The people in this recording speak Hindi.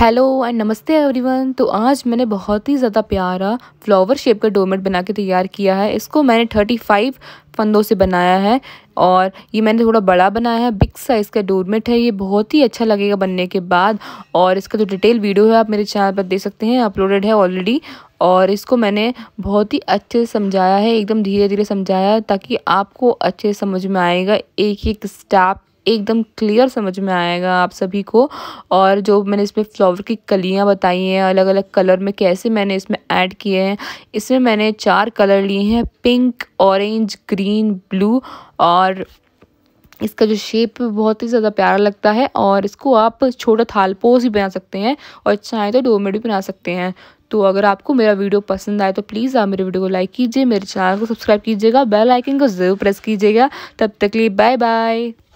हेलो एंड नमस्ते एवरीवन तो आज मैंने बहुत ही ज़्यादा प्यारा फ्लावर शेप का डोरमेट बना के तैयार किया है इसको मैंने थर्टी फाइव फंदों से बनाया है और ये मैंने थोड़ा बड़ा बनाया है बिग साइज़ का डोरमेट है ये बहुत ही अच्छा लगेगा बनने के बाद और इसका जो तो डिटेल वीडियो है आप मेरे चैनल पर देख सकते हैं अपलोडेड है ऑलरेडी और इसको मैंने बहुत ही अच्छे से समझाया है एकदम धीरे धीरे समझाया है ताकि आपको अच्छे समझ में आएगा एक एक स्टेप एकदम क्लियर समझ में आएगा आप सभी को और जो मैंने इसमें फ्लावर की कलियाँ बताई हैं अलग अलग कलर में कैसे मैंने इसमें ऐड किए हैं इसमें मैंने चार कलर लिए हैं पिंक ऑरेंज ग्रीन ब्लू और इसका जो शेप बहुत ही ज़्यादा प्यारा लगता है और इसको आप छोटा थालपोस भी बना सकते हैं और चाहें तो डोमेड भी बना सकते हैं तो अगर आपको मेरा वीडियो पसंद आए तो प्लीज़ आप मेरे वीडियो को लाइक कीजिए मेरे चैनल को सब्सक्राइब कीजिएगा बेल आइकन को ज़रूर प्रेस कीजिएगा तब तक लिए बाय बाय